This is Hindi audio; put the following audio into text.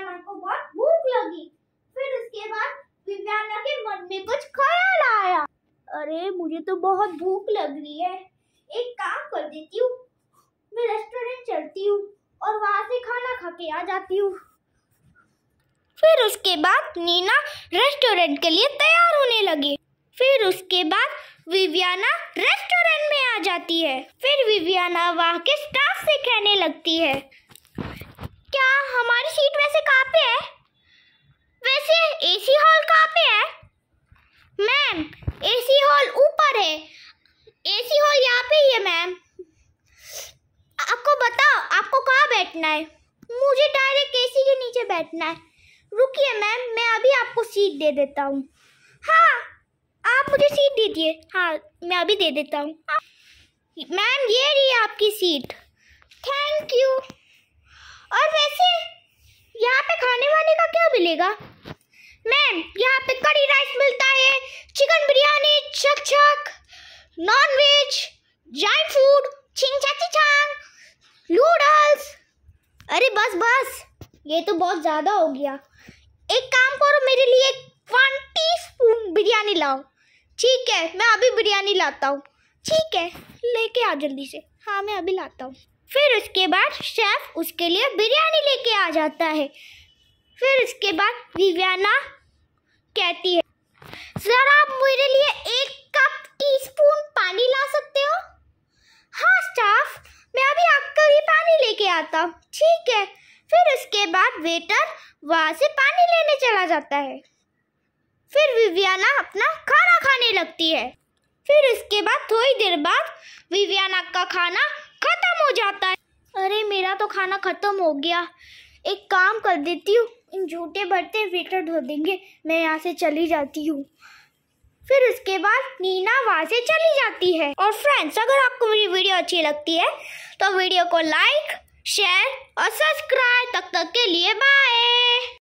दिव्यांगा को बहुत भूख लगी फिर उसके बाद दिव्यांगा के मन में कुछ ख्याल आया अरे मुझे तो बहुत भूख लग रही है एक काम कर देती हूँ मैं रेस्टोरेंट चलती हूँ और वहाँ से खाना खा के आ जाती हूँ फिर उसके बाद नीना रेस्टोरेंट के लिए तैयार होने लगी फिर उसके बाद विवियाना रेस्टोरेंट में आ जाती है फिर विवियाना वहाँ के स्टाफ से कहने लगती है क्या हमारे है मैम आपको बताओ आपको कहाँ बैठना है मुझे डायरेक्ट एसी के नीचे बैठना है रुकिए मैम मैं अभी आपको सीट दे देता हूँ हाँ आप मुझे सीट दीजिए हाँ मैं अभी दे देता हूँ मैम ये रही आपकी सीट थैंक यू और वैसे यहाँ पे खाने वाने का क्या मिलेगा मैम यहाँ पे कड़ी जाइंट फूड छिंग चाची छांग नूडल्स अरे बस बस ये तो बहुत ज़्यादा हो गया एक काम करो मेरे लिए वन टी स्पून बिरयानी लाओ ठीक है मैं अभी बिरयानी लाता हूँ ठीक है लेके आ जल्दी से हाँ मैं अभी लाता हूँ फिर उसके बाद शेफ उसके लिए बिरयानी लेके आ जाता है फिर उसके बाद दिव्याना कहती है आता ठीक है फिर उसके बाद वेटर वहाँ से पानी लेने चला जाता है फिर विवियाना अपना खाना खाने लगती है फिर उसके बाद थोड़ी देर बाद विवियाना का खाना ख़त्म हो जाता है अरे मेरा तो खाना ख़त्म हो गया एक काम कर देती हूँ इन झूठे भरते वेटर धो देंगे मैं यहाँ से चली जाती हूँ फिर उसके बाद नीना वहाँ से चली जाती है और फ्रेंड्स अगर आपको मेरी वीडियो अच्छी लगती है तो वीडियो को लाइक शेयर और सब्सक्राइब तक तक के लिए बाय